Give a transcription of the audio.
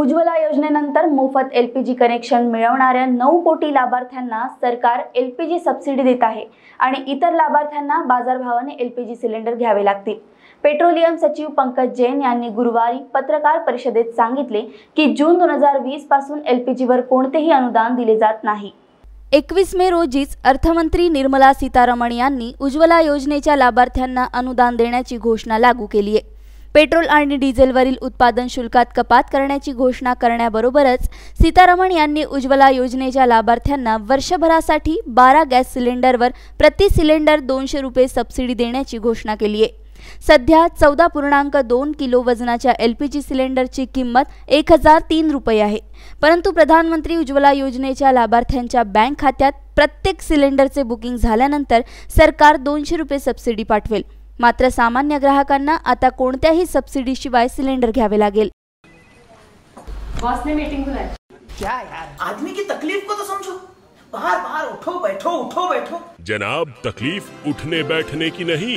उज्ज्वला योजनेनंतर मोफत L P G connection मिळवणाऱ्या नऊ कोटी लाभार्थ्यांना सरकार एल पी जी सबसिडी देत आहे आणि इतर लाभार्थ्यांना बाजारभावाने एल पी जी सिलेंडर घ्यावे लागतील पेट्रोलियम सचिव पंकज जैन यांनी गुरुवारी पत्रकार परिषदेत सांगितले की जून दोन हजार वीस पासून एल पी जीवर कोणतेही अनुदान दिले जात नाही एकवीस मे रोजीच अर्थमंत्री निर्मला सीतारमण यांनी उज्ज्वला योजनेच्या लाभार्थ्यांना अनुदान देण्याची घोषणा लागू केली आहे पेट्रोल आणि डिझेलवरील उत्पादन शुल्कात कपात करण्याची घोषणा करण्याबरोबरच सीतारामन यांनी उज्ज्वला योजनेच्या लाभार्थ्यांना वर्षभरासाठी बारा गॅस सिलेंडरवर प्रति सिलेंडर दोनशे रुपये सबसिडी देण्याची घोषणा केली आहे सध्या चौदा पूर्णांक दोन किलो वजनाच्या एल पी जी सिलेंडरची किंमत एक हजार तीन रुपये आहे परंतु प्रधानमंत्री उज्ज्वला योजनेच्या लाभार्थ्यांच्या बँक खात्यात प्रत्येक सिलेंडरचे बुकिंग झाल्यानंतर सरकार दोनशे रुपये सबसिडी पाठवेल मात्र सामान्य ग्राहकांना आता कोणत्याही सबसिडीशिवाय सिलेंडर घ्यावे लागेल बॉस ने मीटिंग क्या यार आदमी की तकलीफ को तो समझो बाहर बाहर उठो बैठो उठो बैठो जनाब तकलीफ उठने बैठने की नहीं